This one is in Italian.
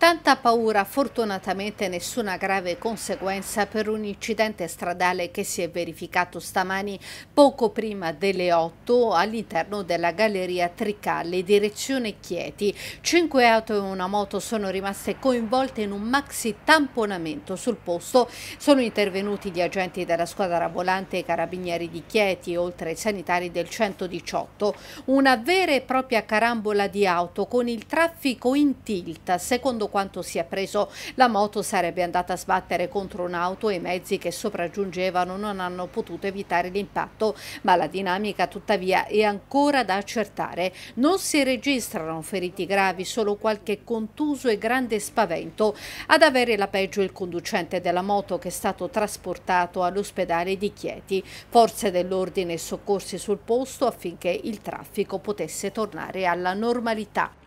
Tanta paura, fortunatamente nessuna grave conseguenza per un incidente stradale che si è verificato stamani poco prima delle 8 all'interno della galleria Tricalli, direzione Chieti. Cinque auto e una moto sono rimaste coinvolte in un maxi tamponamento sul posto. Sono intervenuti gli agenti della squadra volante e carabinieri di Chieti, oltre ai sanitari del 118. Una vera e propria carambola di auto con il traffico in tilt, secondo quanto sia preso. La moto sarebbe andata a sbattere contro un'auto e i mezzi che sopraggiungevano non hanno potuto evitare l'impatto, ma la dinamica tuttavia è ancora da accertare. Non si registrano feriti gravi, solo qualche contuso e grande spavento. Ad avere la peggio il conducente della moto che è stato trasportato all'ospedale di Chieti. Forze dell'ordine e soccorsi sul posto affinché il traffico potesse tornare alla normalità.